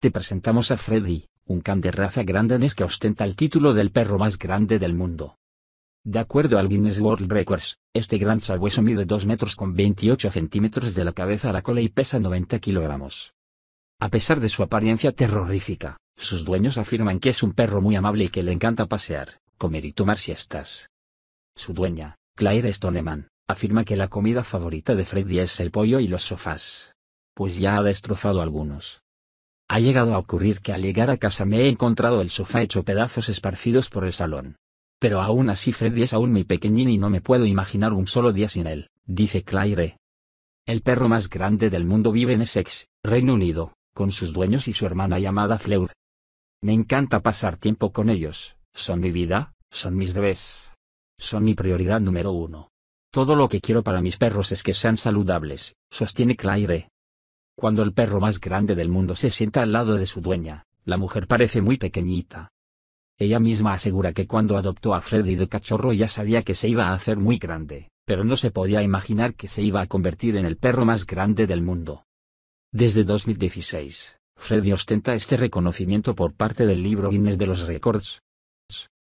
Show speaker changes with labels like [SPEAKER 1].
[SPEAKER 1] Te presentamos a Freddy, un can de raza grandanés que ostenta el título del perro más grande del mundo. De acuerdo al Guinness World Records, este gran sabueso mide 2 metros con 28 centímetros de la cabeza a la cola y pesa 90 kilogramos. A pesar de su apariencia terrorífica, sus dueños afirman que es un perro muy amable y que le encanta pasear, comer y tomar siestas. Su dueña, Claire Stoneman, afirma que la comida favorita de Freddy es el pollo y los sofás. Pues ya ha destrozado algunos. Ha llegado a ocurrir que al llegar a casa me he encontrado el sofá hecho pedazos esparcidos por el salón. Pero aún así Freddy es aún mi pequeñín y no me puedo imaginar un solo día sin él, dice Claire. El perro más grande del mundo vive en Essex, Reino Unido, con sus dueños y su hermana llamada Fleur. Me encanta pasar tiempo con ellos, son mi vida, son mis bebés. Son mi prioridad número uno. Todo lo que quiero para mis perros es que sean saludables, sostiene Claire, cuando el perro más grande del mundo se sienta al lado de su dueña, la mujer parece muy pequeñita. Ella misma asegura que cuando adoptó a Freddy de cachorro ya sabía que se iba a hacer muy grande, pero no se podía imaginar que se iba a convertir en el perro más grande del mundo. Desde 2016, Freddy ostenta este reconocimiento por parte del libro Guinness de los Records,